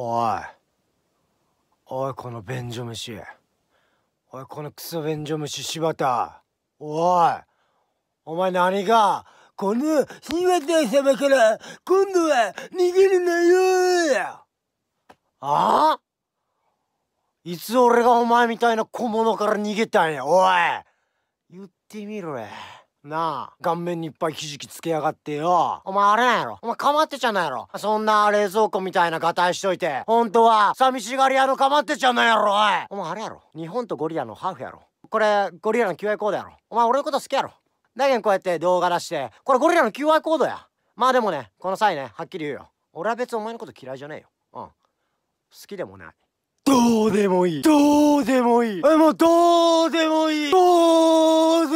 おいおいこの便所虫おいこのクソ便所虫柴田おいお前何がこの柴田様から今度は逃げるなよああいつ俺がお前みたいな小物から逃げたんやおい言ってみろや。なあ、顔面にいっぱいひじきつけやがってよ。お前あれなんやろお前かまってちゃんなんやろそんな冷蔵庫みたいなガタイしといて、本当は寂しがり屋のかまってちゃんなんやろおいお前あれやろ日本とゴリラのハーフやろこれ、ゴリラの求愛コードやろお前俺のこと好きやろだけんこうやって動画出して、これゴリラの求愛コードやまあでもね、この際ね、はっきり言うよ。俺は別にお前のこと嫌いじゃねえよ。うん。好きでもない。どうでもいいどうでもいいえ、もうどうでもいいどう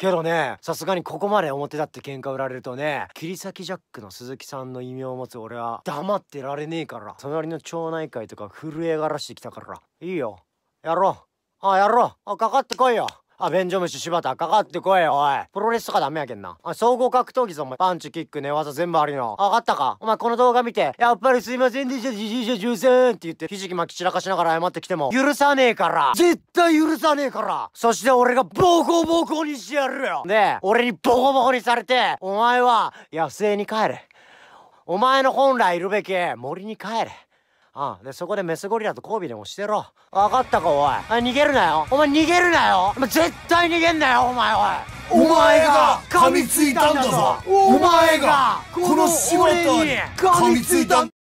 けどねさすがにここまで表立って喧嘩売られるとね切り裂きジャックの鈴木さんの異名を持つ俺は黙ってられねえから隣の町内会とか震えがらしてきたからいいよやろうあやろうあかかってこいよあ、便所虫柴田、かかってこいよ、おい。プロレスとかダメやけんな。あ、総合格闘技ぞ、お前。パンチ、キック、寝技全部あるの分かったかお前、この動画見て、やっぱりすいませんでした、じじいじゃ13って言って、ひじき巻き散らかしながら謝ってきても、許さねえから絶対許さねえからそして俺がボコボコにしてやるよで、俺にボコボコにされて、お前は、野生に帰れ。お前の本来いるべき森に帰れ。あでそこでメスゴリラと交尾でもしてろ分かったかおいあ逃げるなよお前逃げるなよお前絶対逃げんなよお前おいお前が噛みついたんだぞお前がこの仕事に噛みついたんだ